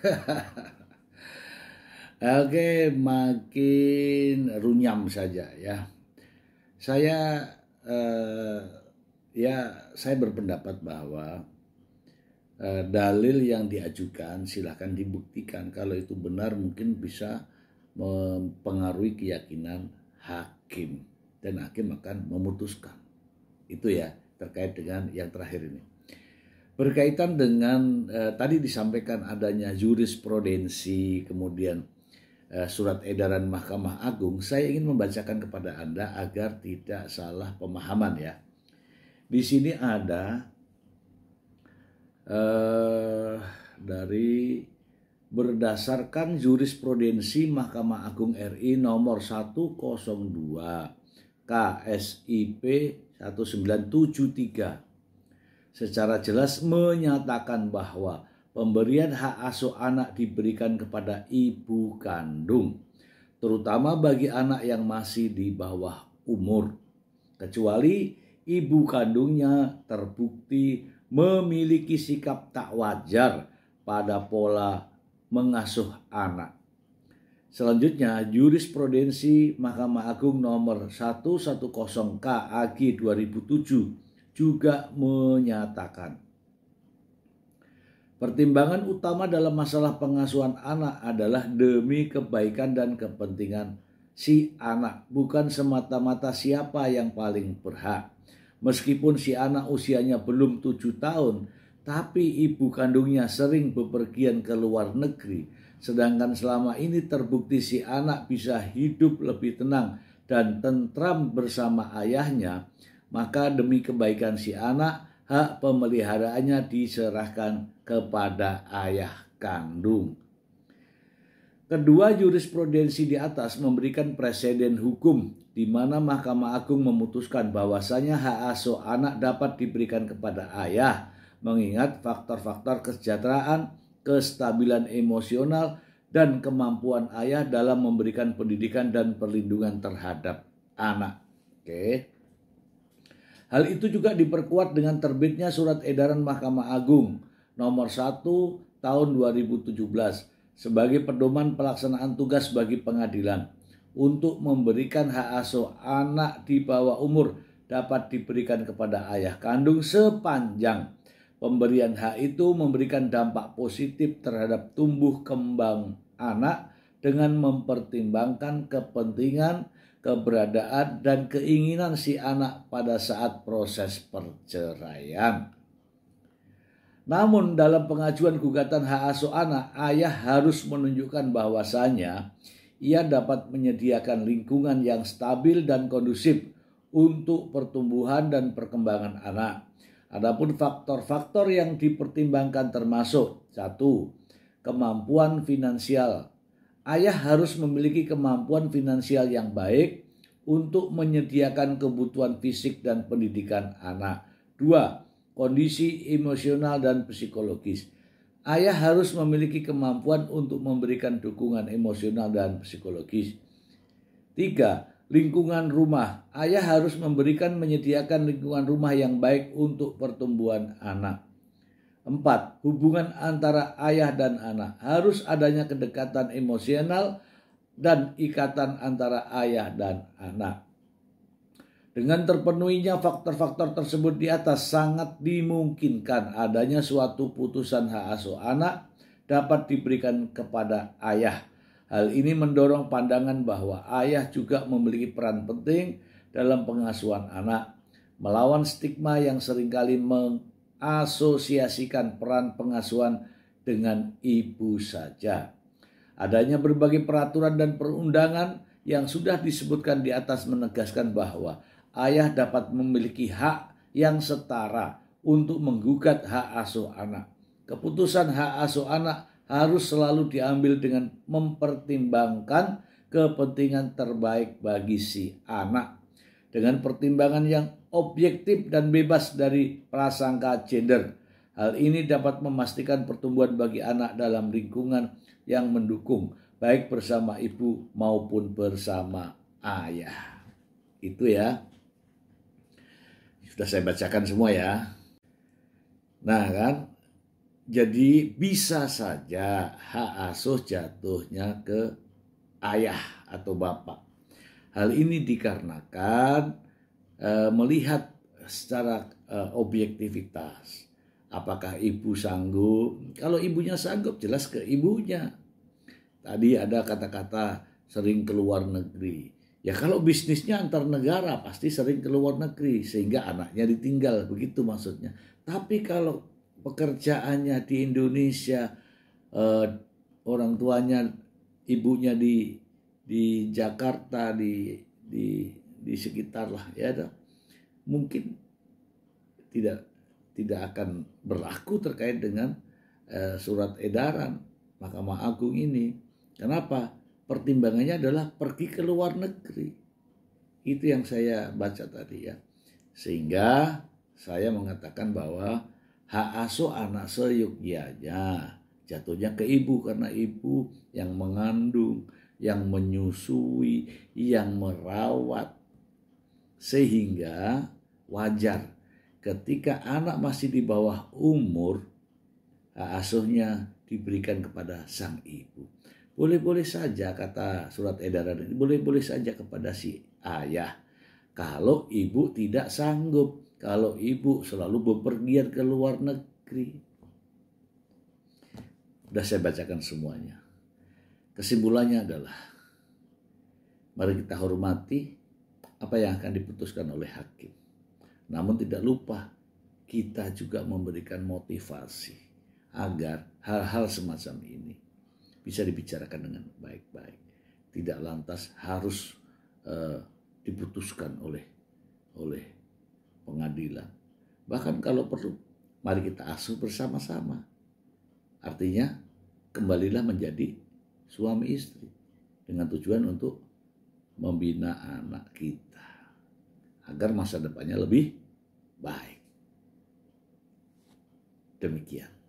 Oke, makin runyam saja ya. Saya uh, ya saya berpendapat bahwa uh, dalil yang diajukan silahkan dibuktikan kalau itu benar mungkin bisa mempengaruhi keyakinan hakim dan hakim akan memutuskan. Itu ya terkait dengan yang terakhir ini berkaitan dengan eh, tadi disampaikan adanya jurisprudensi kemudian eh, surat edaran Mahkamah Agung saya ingin membacakan kepada Anda agar tidak salah pemahaman ya di sini ada eh, dari berdasarkan jurisprudensi Mahkamah Agung RI nomor 102 KSIP 1973 secara jelas menyatakan bahwa pemberian hak asuh anak diberikan kepada ibu kandung, terutama bagi anak yang masih di bawah umur, kecuali ibu kandungnya terbukti memiliki sikap tak wajar pada pola mengasuh anak. Selanjutnya, jurisprudensi Mahkamah Agung nomor 110 KAG 2007 juga menyatakan pertimbangan utama dalam masalah pengasuhan anak adalah demi kebaikan dan kepentingan si anak, bukan semata-mata siapa yang paling berhak. Meskipun si anak usianya belum tujuh tahun, tapi ibu kandungnya sering bepergian ke luar negeri. Sedangkan selama ini terbukti si anak bisa hidup lebih tenang dan tentram bersama ayahnya, maka demi kebaikan si anak, hak pemeliharaannya diserahkan kepada ayah kandung. Kedua jurisprudensi di atas memberikan presiden hukum di mana Mahkamah Agung memutuskan bahwasanya hak asuh anak dapat diberikan kepada ayah mengingat faktor-faktor kesejahteraan, kestabilan emosional, dan kemampuan ayah dalam memberikan pendidikan dan perlindungan terhadap anak. Oke. Okay. Hal itu juga diperkuat dengan terbitnya surat edaran Mahkamah Agung nomor 1 tahun 2017 sebagai pedoman pelaksanaan tugas bagi pengadilan untuk memberikan hak asuh anak di bawah umur dapat diberikan kepada ayah kandung sepanjang pemberian hak itu memberikan dampak positif terhadap tumbuh kembang anak dengan mempertimbangkan kepentingan keberadaan dan keinginan si anak pada saat proses perceraian. Namun dalam pengajuan gugatan hak asuh anak, ayah harus menunjukkan bahwasannya ia dapat menyediakan lingkungan yang stabil dan kondusif untuk pertumbuhan dan perkembangan anak. Adapun faktor-faktor yang dipertimbangkan termasuk satu, kemampuan finansial, ayah harus memiliki kemampuan finansial yang baik untuk menyediakan kebutuhan fisik dan pendidikan anak. Dua, kondisi emosional dan psikologis. Ayah harus memiliki kemampuan untuk memberikan dukungan emosional dan psikologis. Tiga, lingkungan rumah. Ayah harus memberikan menyediakan lingkungan rumah yang baik untuk pertumbuhan anak empat Hubungan antara ayah dan anak harus adanya kedekatan emosional dan ikatan antara ayah dan anak. Dengan terpenuhinya faktor-faktor tersebut di atas sangat dimungkinkan adanya suatu putusan hak asuh anak dapat diberikan kepada ayah. Hal ini mendorong pandangan bahwa ayah juga memiliki peran penting dalam pengasuhan anak, melawan stigma yang seringkali asosiasikan peran pengasuhan dengan ibu saja. Adanya berbagai peraturan dan perundangan yang sudah disebutkan di atas menegaskan bahwa ayah dapat memiliki hak yang setara untuk menggugat hak asuh anak. Keputusan hak asuh anak harus selalu diambil dengan mempertimbangkan kepentingan terbaik bagi si anak. Dengan pertimbangan yang objektif dan bebas dari prasangka gender. Hal ini dapat memastikan pertumbuhan bagi anak dalam lingkungan yang mendukung, baik bersama ibu maupun bersama ayah. Itu ya. Sudah saya bacakan semua ya. Nah kan, jadi bisa saja hak asuh jatuhnya ke ayah atau bapak. Hal ini dikarenakan Eh, melihat secara eh, objektivitas apakah ibu sanggup kalau ibunya sanggup jelas ke ibunya tadi ada kata-kata sering keluar negeri ya kalau bisnisnya antar negara pasti sering keluar negeri sehingga anaknya ditinggal begitu maksudnya tapi kalau pekerjaannya di Indonesia eh, orang tuanya ibunya di di Jakarta di di di sekitar lah ya mungkin tidak tidak akan berlaku terkait dengan eh, surat edaran Mahkamah Agung ini. Kenapa? Pertimbangannya adalah pergi ke luar negeri. Itu yang saya baca tadi ya. Sehingga saya mengatakan bahwa hak asuh anak seyukyanya jatuhnya ke ibu karena ibu yang mengandung, yang menyusui, yang merawat, sehingga wajar ketika anak masih di bawah umur asuhnya diberikan kepada sang ibu. Boleh-boleh saja kata surat edaran ini, boleh-boleh saja kepada si ayah. Kalau ibu tidak sanggup, kalau ibu selalu bepergian ke luar negeri. Sudah saya bacakan semuanya. Kesimpulannya adalah, mari kita hormati apa yang akan diputuskan oleh hakim. Namun tidak lupa kita juga memberikan motivasi agar hal-hal semacam ini bisa dibicarakan dengan baik-baik. Tidak lantas harus uh, diputuskan oleh oleh pengadilan. Bahkan kalau perlu mari kita asuh bersama-sama. Artinya kembalilah menjadi suami istri dengan tujuan untuk membina anak kita agar masa depannya lebih baik. Demikian.